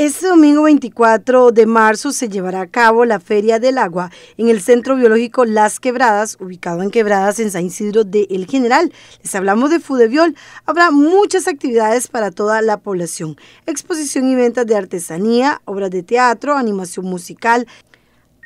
Este domingo 24 de marzo se llevará a cabo la Feria del Agua en el Centro Biológico Las Quebradas, ubicado en Quebradas en San Isidro de El General. Les hablamos de Fudeviol. Habrá muchas actividades para toda la población. Exposición y ventas de artesanía, obras de teatro, animación musical,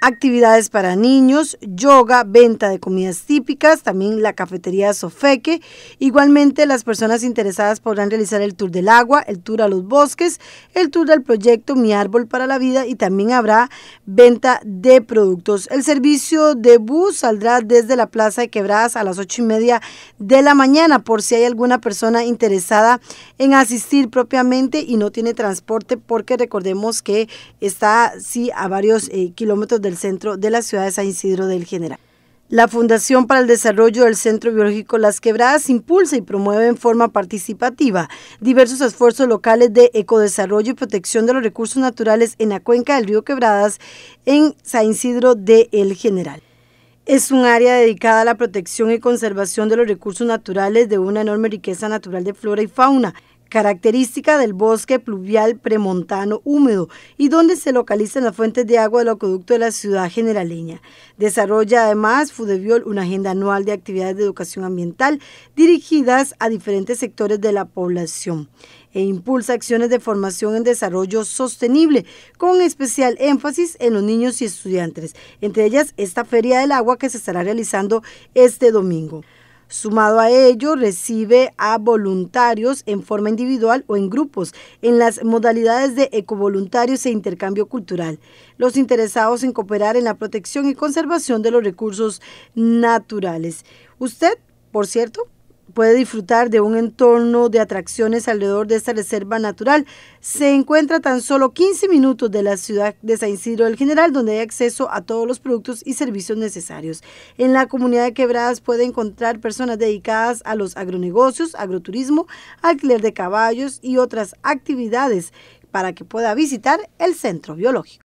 actividades para niños, yoga, venta de comidas típicas, también la cafetería Sofeque. Igualmente, las personas interesadas podrán realizar el tour del agua, el tour a los bosques, el tour del proyecto Mi Árbol para la Vida y también habrá venta de productos. El servicio de bus saldrá desde la Plaza de Quebradas a las ocho y media de la mañana, por si hay alguna persona interesada en asistir propiamente y no tiene transporte, porque recordemos que está sí a varios eh, kilómetros del centro de la ciudad de San Isidro del General. La Fundación para el Desarrollo del Centro Biológico Las Quebradas impulsa y promueve en forma participativa diversos esfuerzos locales de ecodesarrollo y protección de los recursos naturales en la cuenca del río Quebradas en San Isidro de El General. Es un área dedicada a la protección y conservación de los recursos naturales de una enorme riqueza natural de flora y fauna característica del bosque pluvial premontano húmedo y donde se localizan las fuentes de agua del acueducto de la ciudad generaleña. Desarrolla además Fudeviol una agenda anual de actividades de educación ambiental dirigidas a diferentes sectores de la población e impulsa acciones de formación en desarrollo sostenible, con especial énfasis en los niños y estudiantes, entre ellas esta Feria del Agua que se estará realizando este domingo. Sumado a ello, recibe a voluntarios en forma individual o en grupos en las modalidades de ecovoluntarios e intercambio cultural. Los interesados en cooperar en la protección y conservación de los recursos naturales. Usted, por cierto, puede disfrutar de un entorno de atracciones alrededor de esta reserva natural. Se encuentra tan solo 15 minutos de la ciudad de San Isidro del General, donde hay acceso a todos los productos y servicios necesarios. En la comunidad de Quebradas puede encontrar personas dedicadas a los agronegocios, agroturismo, alquiler de caballos y otras actividades para que pueda visitar el centro biológico.